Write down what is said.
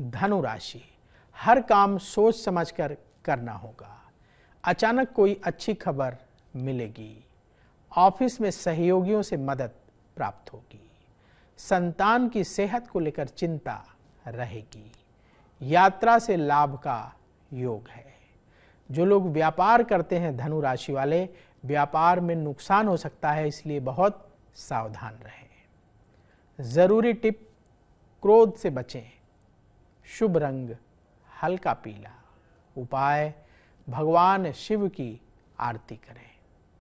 धनु राशि हर काम सोच समझकर करना होगा अचानक कोई अच्छी खबर मिलेगी ऑफिस में सहयोगियों से मदद प्राप्त होगी संतान की सेहत को लेकर चिंता रहेगी यात्रा से लाभ का योग है जो लोग व्यापार करते हैं धनु राशि वाले व्यापार में नुकसान हो सकता है इसलिए बहुत सावधान रहें ज़रूरी टिप क्रोध से बचें शुभ रंग हल्का पीला उपाय भगवान शिव की आरती करें